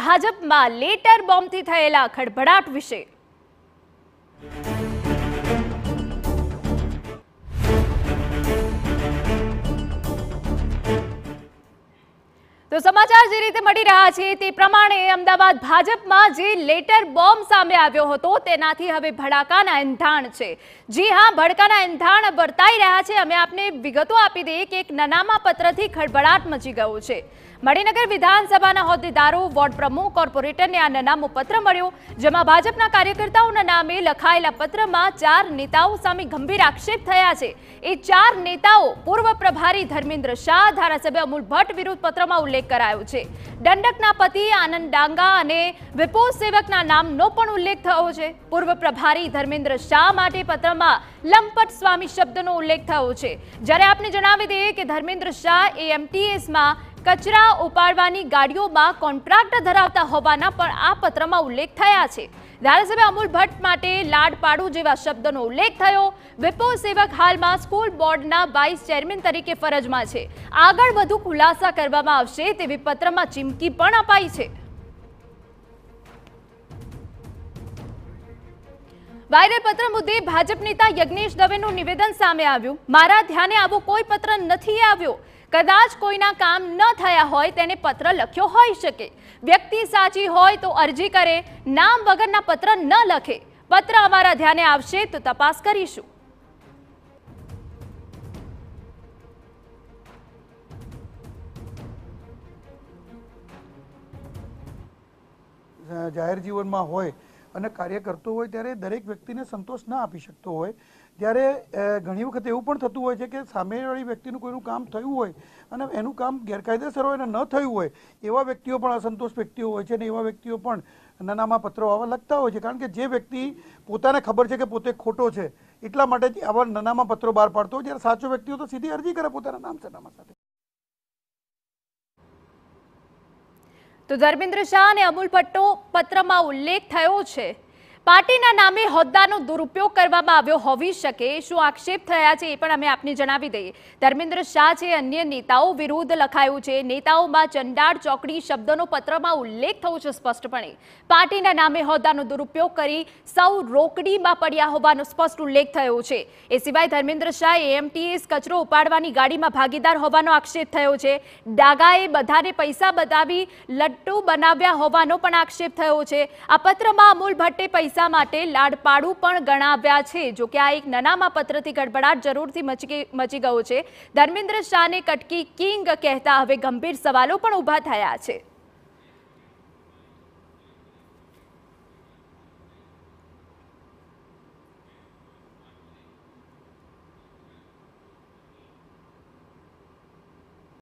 ભાજપમાં લેટર બોમ્બથી થયેલા ખડભડાટ વિશે તો સમાચાર જે રીતે મળી રહ્યા છે તે પ્રમાણે અમદાવાદ ભાજપમાં જે લેટર બોમ્બ સામે આવ્યો હતો તેનાથી હવે ભડાકાના એંધાણ છે જી હા ભડકાના એંધાણ વર્તાઈ રહ્યા છે અમે આપને વિગતો આપી દઈએ કે એક નાનામા પત્રથી ખળભળાટ મચી ગયો છે મણિનગર વિધાનસભાના હોદ્દેદારો વોર્ડ પ્રમુખ કોર્પોરેટરને આ નાનામો પત્ર મળ્યો જેમાં ભાજપના કાર્યકર્તાઓના નામે લખાયેલા પત્રમાં ચાર નેતાઓ સામે ગંભીર આક્ષેપ થયા છે એ ચાર નેતાઓ પૂર્વ પ્રભારી ધર્મેન્દ્ર શાહ ધારાસભ્ય અમૂલ ભટ્ટ વિરુદ્ધ પત્રમાં ઉલ્લેખ ઉલ્લેખ કરાયો છે દંડકના પતિ આનંદ ડાંગા અને વિપુલ સેવકના નામનો પણ ઉલ્લેખ થયો છે પૂર્વ પ્રભારી ધર્મેન્દ્ર શાહ માટે પત્રમાં લંપટ સ્વામી શબ્દનો ઉલ્લેખ થયો છે જ્યારે આપને જણાવી દઈએ કે ધર્મેન્દ્ર શાહ એ એએમટીએસમાં કચરા ઉપાડવાની ગાડીઓમાં કોન્ટ્રાક્ટ ધરાવતા હોવાના પણ આ પત્રમાં ઉલ્લેખ થયા છે ધારાસભ્ય અમૂલ ભટ્ટ માટે લાડપાડુ જેવા શબ્દનો ઉલ્લેખ થયો વિપો સેવક હાલમાં સ્કૂલ બોર્ડના વાઇસ ચેરમેન તરીકે ફરજમાં છે આગળ વધુ ખુલાસા કરવામાં આવશે તેવી પત્રમાં ચીમકી પણ અપાઈ છે વાયરલ પત્ર મુદ્દે ભાજપ નેતા યજ્ઞેશ દવેનું નિવેદન સામે આવ્યું મારા ધ્યાને આવો કોઈ પત્ર નથી આવ્યો કદાચ કોઈના કામ ન થયા હોય તેને પત્ર લખ્યો હોઈ શકે વ્યક્તિ સાચી હોય તો અરજી કરે નામ વગરના પત્ર ન લખે પત્ર અમારા ધ્યાને આવશે તો તપાસ કરીશું જાહેર જીવનમાં હોય અને કાર્ય કરતો હોય ત્યારે દરેક વ્યક્તિને સંતોષ ના આપી શકતો હોય ત્યારે ઘણી વખત એવું પણ થતું હોય છે કે સામેવાળી વ્યક્તિનું કોઈનું કામ થયું હોય અને એનું કામ ગેરકાયદેસર હોય અને ન થયું હોય એવા વ્યક્તિઓ પણ અસંતોષ વ્યક્તિઓ હોય છે અને એવા વ્યક્તિઓ પણ નાનામાં પત્રો આવા લખતા હોય છે કારણ કે જે વ્યક્તિ પોતાને ખબર છે કે પોતે ખોટો છે એટલા માટે આવા નાનામાં પત્રો બહાર પાડતો હોય જ્યારે સાચો વ્યક્તિઓ તો સીધી અરજી કરે પોતાના નામ સરનામા સાથે તો ધર્મેન્દ્ર શાહ અને અમૂલ ભટ્ટનો પત્રમાં ઉલ્લેખ થયો છે પાર્ટીના નામે હોદ્દાનો દુરુપયોગ કરવામાં આવ્યો હોવી શકે શું આક્ષેપ થયા છે એ પણ અમે આપને જણાવી દઈએ ધર્મેન્દ્ર શાહ છે અન્ય નેતાઓ વિરુદ્ધ લખાયું છે નેતાઓમાં ચંડાળ ચોકડી શબ્દનો પત્રમાં ઉલ્લેખ થયો છે સ્પષ્ટપણે પાર્ટીના નામે હોદ્દાનો દુરુપયોગ કરી સૌ રોકડીમાં પડ્યા હોવાનો સ્પષ્ટ ઉલ્લેખ થયો છે એ સિવાય ધર્મેન્દ્ર શાહ એએમટીએસ કચરો ઉપાડવાની ગાડીમાં ભાગીદાર હોવાનો આક્ષેપ થયો છે ડાગાએ બધાને પૈસા બતાવી લટ્ટુ બનાવ્યા હોવાનો પણ આક્ષેપ થયો છે આ પત્રમાં અમૂલ ભટ્ટે પૈસા પૈસા માટે લાડપાડું પણ ગણાવ્યા છે જો કે આ એક નાનામાં પત્રથી ગડબડાટ જરૂરથી મચકી મચી ગયો છે ધર્મેન્દ્ર શાહને કટકી કિંગ કહેતા હવે ગંભીર સવાલો પણ ઊભા થયા છે